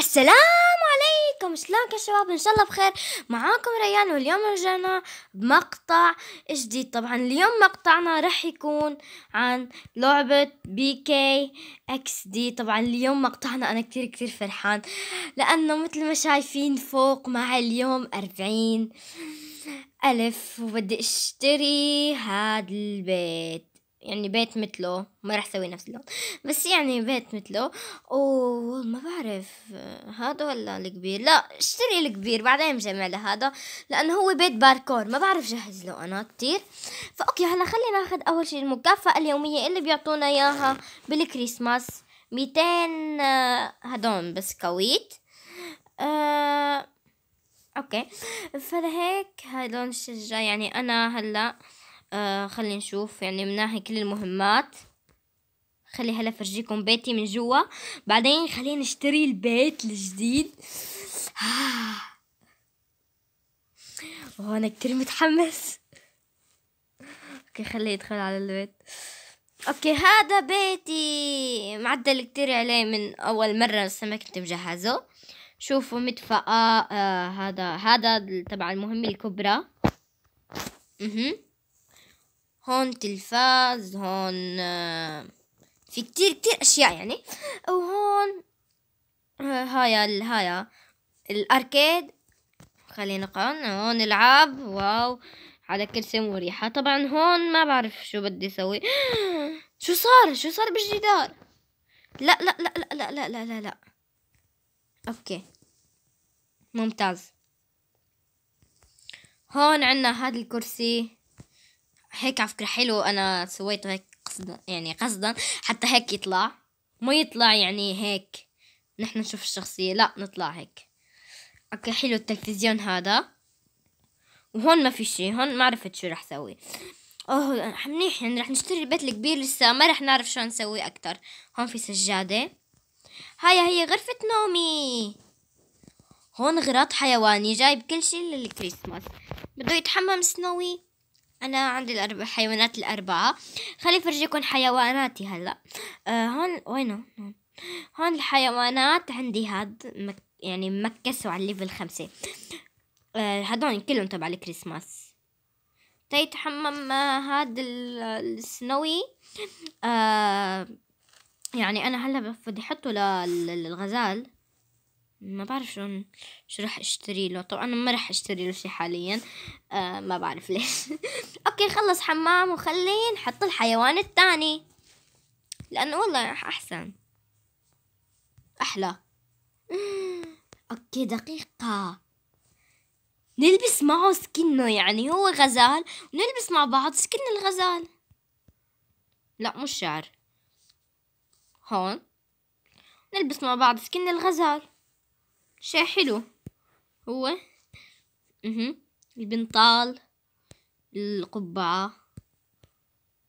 السلام عليكم شلونك يا شباب ان شاء الله بخير معاكم ريان واليوم رجعنا بمقطع جديد طبعا اليوم مقطعنا رح يكون عن لعبة بي كي اكس دي طبعا اليوم مقطعنا انا كتير كتير فرحان لانه مثل ما شايفين فوق مع اليوم اربعين الف وبدي اشتري هاد البيت يعني بيت مثله ما راح اسوي نفس اللون بس يعني بيت مثله وما بعرف هذا ولا الكبير لا اشتري الكبير بعدين بجمع لهذا لانه هو بيت باركور ما بعرف جهز له انا كتير فاوكي هلا خلينا ناخذ اول شيء المكافأة اليومية اللي بيعطونا اياها بالكريسماس 200 آه، هدول بسكويت أه اوكي فلهيك هدول الشجرة يعني انا هلا آه خلينا نشوف يعني مناهي كل المهمات خلي هلا فرجيكم بيتي من جوا بعدين خلينا نشتري البيت الجديد آه. وانا كتير متحمس اوكي خليه يدخل على البيت اوكي هذا بيتي معدل كتير عليه من اول مرة لسه ما كنت مجهزه شوفوا مدفأة آه هذا هذا تبع المهمة الكبرى اها هون تلفاز هون آه، في كتير كتير اشياء يعني وهون آه، هاي ال... هاي الاركيد خلينا نقعد هون العاب واو على كرسي مريحة طبعا هون ما بعرف شو بدي اسوي شو صار شو صار بالجدار لا لا لا لا لا لا لا لا, لا. اوكي ممتاز هون عنا هذا الكرسي هيك على فكرة حلو أنا سويته هيك قصدا يعني قصدا حتى هيك يطلع ما يطلع يعني هيك نحن نشوف الشخصية لا نطلع هيك اوكي حلو التلفزيون هذا وهون ما في شي هون ما عرفت شو رح سوي اوه منيح يعني رح نشتري البيت الكبير لسه ما رح نعرف شو نسوي اكتر هون في سجادة هاي هي غرفة نومي هون غراض حيواني جايب كل شي للكريسماس بده يتحمم سنوي انا عندي الأربع حيوانات الاربعه خلي فرجيكم حيواناتي هلا آه هون وينه هون, هون الحيوانات عندي هاد مك يعني مكسوا على الليفل خمسة آه هدول كلهم تبع الكريسماس تيتحمم طيب، آه، هاد السنوي آه يعني انا هلا بدي احطه للغزال ما بعرف شلون شو راح اشتري له طبعا ما راح اشتري له شيء حاليا آه ما بعرف ليش اوكي خلص حمام وخلي نحط الحيوان الثاني لانه والله احسن احلى اوكي دقيقة نلبس معه سكنه يعني هو غزال ونلبس مع بعض سكن الغزال لا مش شعر هون نلبس مع بعض سكن الغزال شيء حلو هو اها البنطال القبعة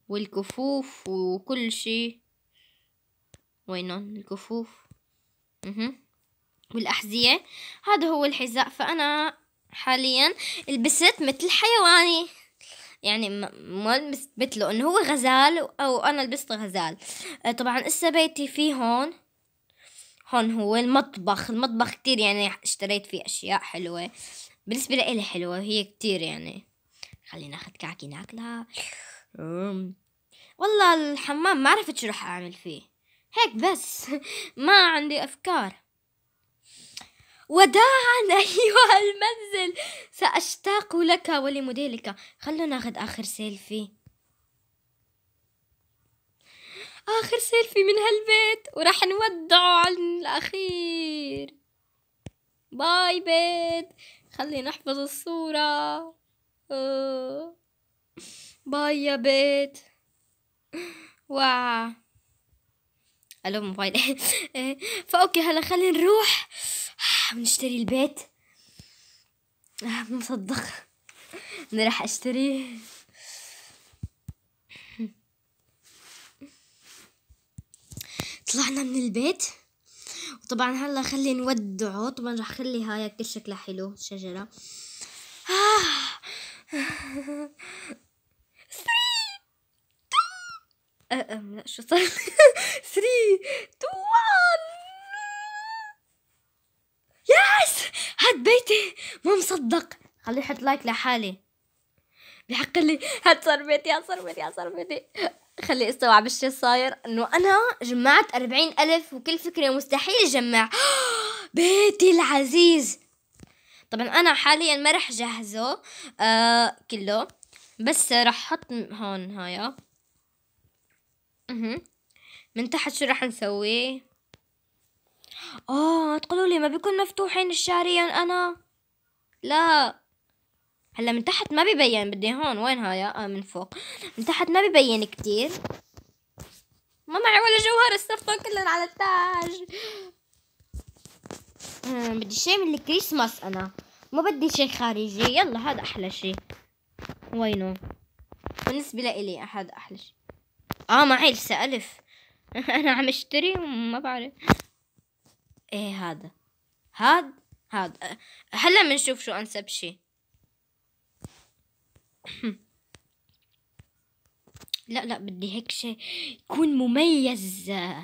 والكفوف وكل شيء وينهم الكفوف اها والأحذية هذا هو الحذاء فأنا حاليا لبست مثل حيواني يعني ما لبست مثله انه هو غزال او انا لبست غزال طبعا اسا بيتي فيه هون هون هو المطبخ المطبخ كتير يعني اشتريت فيه أشياء حلوة بالنسبة لإلي حلوة هي كتير يعني خلينا ناخد كعكة ناكلها والله الحمام ما عرفت شو رح أعمل فيه هيك بس ما عندي أفكار وداعا أيها المنزل سأشتاق لك ولموديلك خلونا ناخذ آخر سيلفي آخر سيلفي من هالبيت وراح نودعه على الأخير باي بيت خلي نحفظ الصورة باي يا بيت واو الو موبايل فاوكي هلا خلينا نروح ونشتري البيت آه، مصدق اني راح اشتريه طلعنا من البيت وطبعا هلا خلي نودعه طبعا رح خلي هاي كل شكلها حلو شجرة آه. آه، آه، لا شو صار 3 2 يس هاد بيتي مو مصدق خلي حط لايك لحالي بحق لي هاد صار بيتي هاد صار بيتي هاد صار بيتي خلي استوعب الشي صاير انه انا جمعت أربعين الف وكل فكرة مستحيل اجمع بيتي العزيز طبعا انا حاليا ما رح جهزه آه كله بس رح احط هون هايا من تحت شو رح نسوي اه تقولوا لي ما بيكون مفتوحين الشهريا انا لا هلا من تحت ما ببين بدي هون وين هاي آه من فوق من تحت ما ببين كتير ما معي ولا جوهر استفتهم كلهم على التاج آه، بدي شيء من الكريسماس انا ما بدي شيء خارجي يلا هذا احلى شيء وينه بالنسبه لإلي هذا احلى شيء اه معي لسه الف انا عم اشتري وما بعرف ايه هذا هاد هاد هلا بنشوف شو انسب شيء لا لا بدي هيك شيء يكون مميز لا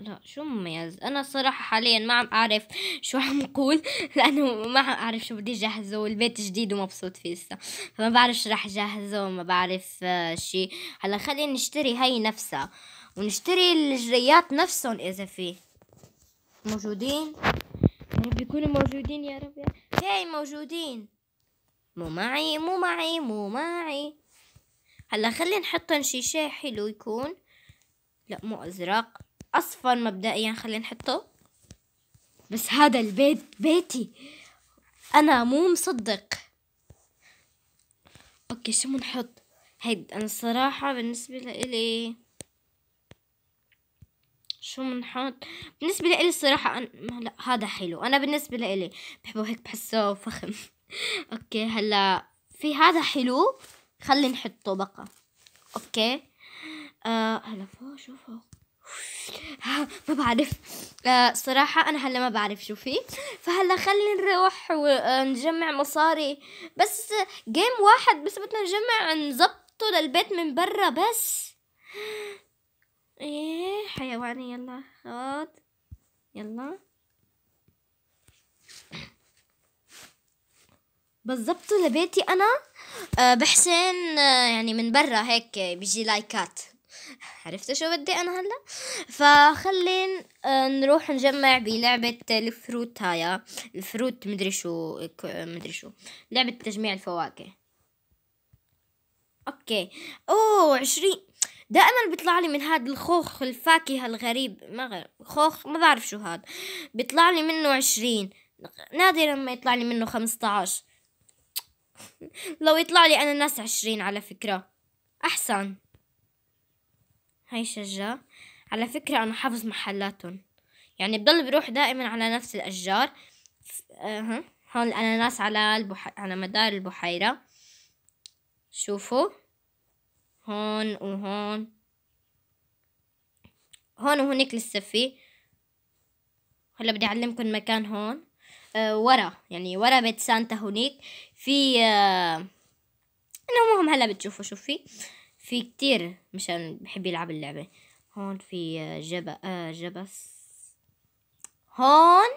لا شو مميز انا صراحة حاليا ما عم اعرف شو عم اقول لانه ما عم اعرف شو بدي جهزه والبيت جديد ومبسوط فيه لسه فما بعرف شو رح جهزه وما بعرف آه، شيء هلا خلينا نشتري هاي نفسها ونشتري الجريات نفسهم اذا في موجودين يا يعني رب يكونوا موجودين يا رب هاي موجودين مو معي مو معي مو معي هلا خلي نحطن شي شي حلو يكون لا مو ازرق اصفر مبدئيا خلي نحطه بس هذا البيت بيتي انا مو مصدق اوكي شو بنحط هيد انا الصراحة بالنسبة لإلي شو بنحط بالنسبة لإلي الصراحة أنا... لا هذا حلو انا بالنسبة لإلي بحبه هيك بحسه فخم اوكي هلا في هذا حلو خلي نحطه بقى اوكي آه هلا فوق شوفوا ما بعرف آه صراحة أنا هلا ما بعرف شو في فهلا خلي نروح ونجمع مصاري بس جيم واحد بس بدنا نجمع نظبطه للبيت من برا بس ايه حيواني يلا خد يلا بالضبط لبيتي انا آه، بحسين آه، يعني من برا هيك بيجي لايكات عرفتوا شو بدي انا هلا فخلين آه، نروح نجمع بلعبة الفروت هايا الفروت مدري شو مدري شو لعبة تجميع الفواكه اوكي اوه عشرين دائما بيطلع لي من هذا الخوخ الفاكهة الغريب ما غير خوخ ما بعرف شو هذا بيطلع لي منه عشرين نادرا ما يطلع لي منه خمسة عشر لو يطلع لي أناناس عشرين على فكرة أحسن هاي شجة على فكرة أنا حافظ محلاتهم يعني بضل بروح دائما على نفس الأشجار آه، ها هون الأناناس على البح... على مدار البحيرة شوفوا هون وهون هون وهونيك في هلا بدي أعلمكم مكان هون أه ورا يعني ورا بيت سانتا هونيك في آه، انه مهم هلا بتشوفوا شو في في كتير مشان بحب يلعب اللعبة هون في آه، جب آه، جبس هون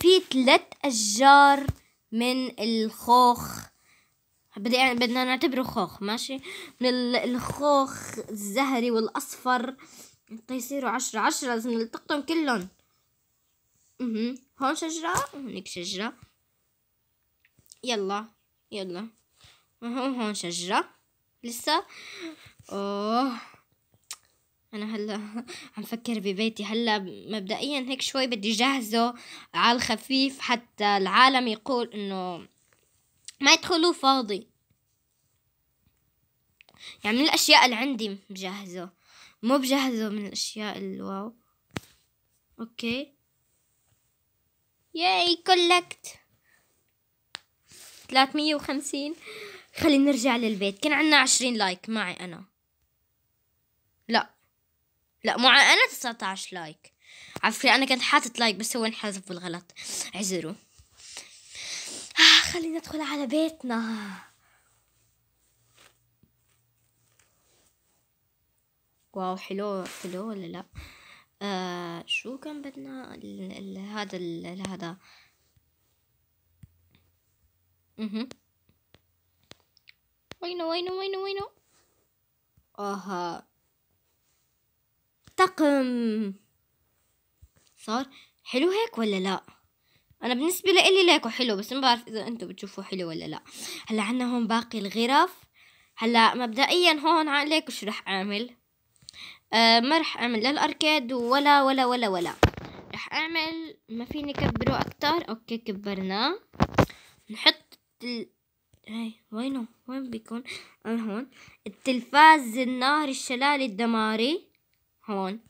في ثلاث أشجار من الخوخ بدي يعني بدنا نعتبره خوخ ماشي من الخوخ الزهري والأصفر تيصيروا عشرة عشرة لازم نلتقطهم كلهم هون شجرة هونيك شجرة يلا يلا هون هون شجرة لسا اوه انا هلا عم فكر ببيتي هلا مبدئيا هيك شوي بدي جهزه على الخفيف حتى العالم يقول انه ما يدخلوا فاضي يعني من الاشياء اللي عندي مجهزه مو بجهزه من الاشياء الواو اوكي ياي كولكت 350 خلينا نرجع للبيت كان عندنا 20 لايك معي انا لا لا معي انا 19 لايك عفوا انا كنت حاطط لايك بس هو انحذف بالغلط اعذروا آه خلينا ندخل على بيتنا واو حلو حلو ولا لا آه شو كان بدنا ال ال هذا ال هذا Mm-hmm. اها وينه وينه وينه وينه اها طقم صار حلو هيك ولا لا انا بالنسبه لإلي ليكو حلو بس ما بعرف اذا انتم بتشوفوه حلو ولا لا هلا عندنا هون باقي الغرف هلا مبدئيا هون عليك شو رح اعمل آه ما رح اعمل لا الاركيد ولا ولا ولا ولا رح اعمل ما فيني كبره اكتر اوكي كبرناه نحط التل... هاي وينه وين بيكون انا هون التلفاز النهر الشلال الدماري هون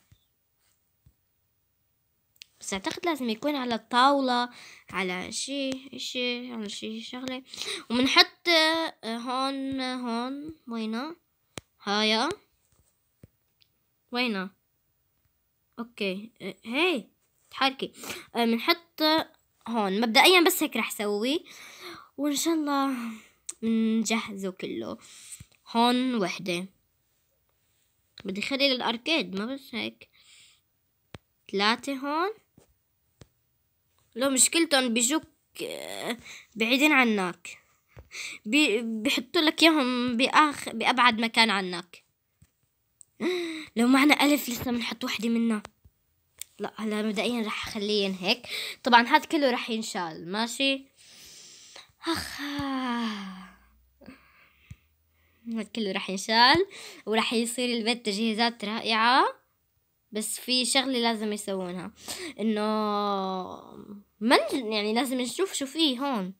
بس اعتقد لازم يكون على الطاولة على شيء شيء على شيء شغلة وبنحط إيه، هون هون وينه هايا وينه اوكي هي إيه، تحركي بنحط إيه، هون مبدئيا بس هيك رح سوي وإن شاء الله نجهزه كله هون وحدة بدي خلي للأركيد ما بس هيك ثلاثة هون لو مشكلتهم بيجوك آه، بعيدين عنك بي بيحطوا لك اياهم بأخ بأبعد مكان عنك لو معنا ألف لسه بنحط وحدة منها لا هلا مبدئيا رح اخليهن هيك طبعا هذا كله رح ينشال ماشي اخ كله راح ينشال وراح يصير البيت تجهيزات رائعة بس في شغلة لازم يسوونها انه من يعني لازم نشوف شو فيه هون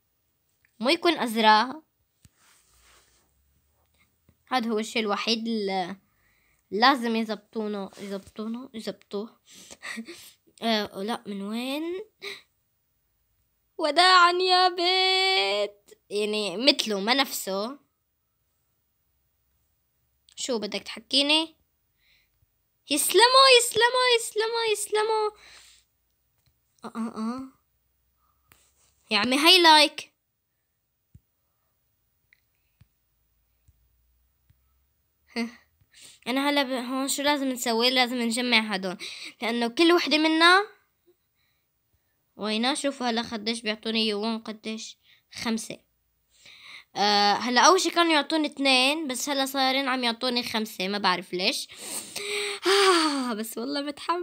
مو يكون ازرق هذا هو الشيء الوحيد اللي لازم يزبطونه يزبطونه يزبطوه آه لا من وين وداعا يا بيت يعني مثله ما نفسه شو بدك تحكيني يسلموا يسلموا يسلموا يسلموا اه اه اه يا عمي هاي لايك انا هلا هون شو لازم نسوي لازم نجمع هدول لانه كل وحده منا وهنا شوفوا هلا قديش بيعطوني يوم قديش خمسة آه هلا اول شي كانوا يعطوني اثنين بس هلا صايرين عم يعطوني خمسة ما بعرف ليش آه بس والله متحمس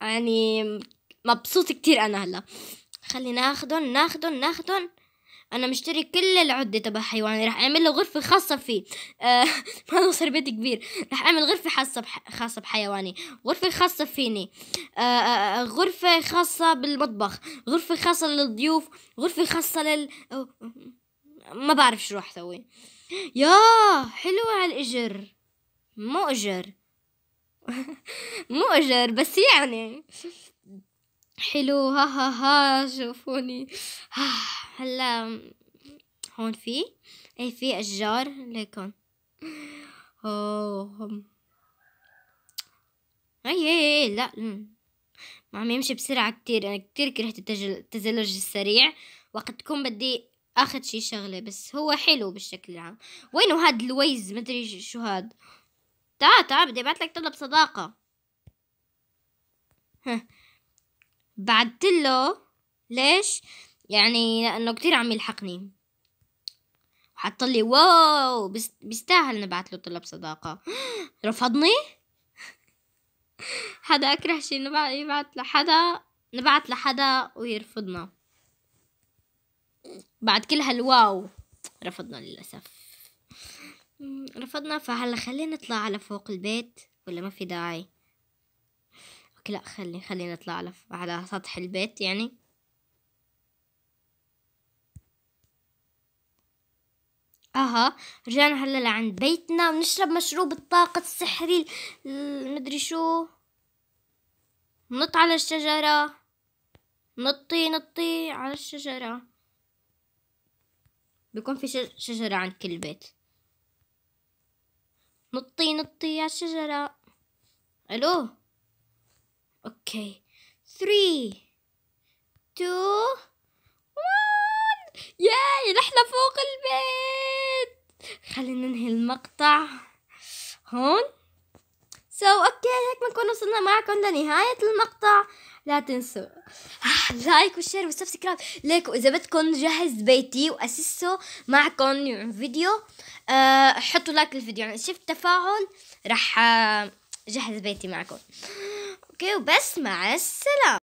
يعني مبسوط كتير انا هلا خلينا ناخدهم ناخدهم ناخدهم انا مشتري كل العده تبع حيواني راح اعمل له غرفه خاصه فيه آه ما صار بيت كبير راح اعمل غرفه خاصه بح... خاصه بحيواني غرفه خاصه فيني آه،, آه آه غرفه خاصه بالمطبخ غرفه خاصه للضيوف غرفه خاصه لل ما بعرف شو راح اسوي يا حلوه على الاجر مو اجر مو اجر بس يعني حلو ها ها ها شوفوني ها هلا هون في اي في اشجار ليكن اوه اي اي إيه، إيه، لا ما عم يمشي بسرعة كتير انا يعني كتير كرهت التزلج السريع وقت تكون بدي اخذ شي شغلة بس هو حلو بالشكل العام وينو هاد الويز مدري شو هاد تعا تعا بدي ابعتلك طلب صداقة بعدت له ليش يعني لانه كتير عم يلحقني وحط لي واو بيستاهل نبعت له طلب صداقه رفضني حدا اكره شي نبعت لحدا نبعت لحدا ويرفضنا بعد كل هالواو رفضنا للاسف رفضنا فهلا خلينا نطلع على فوق البيت ولا ما في داعي لا خلي خلينا نطلع على على سطح البيت يعني اها رجعنا هلا لعند بيتنا بنشرب مشروب الطاقة السحري مدري شو نط على الشجرة نطي نطي على الشجرة بيكون في شجرة عند كل بيت نطي نطي على الشجرة الو اوكي 3 2 1 ياي نحن فوق البيت. خلينا ننهي المقطع هون. سو so, اوكي هيك بنكون وصلنا معكم لنهاية المقطع لا تنسوا لايك وشير وسبسكرايب ليك واذا بدكم جهز بيتي واسسه معكم فيديو أه حطوا لايك للفيديو يعني شفت تفاعل رح آه، جهز بيتي معكم أوكي وبس مع السلامة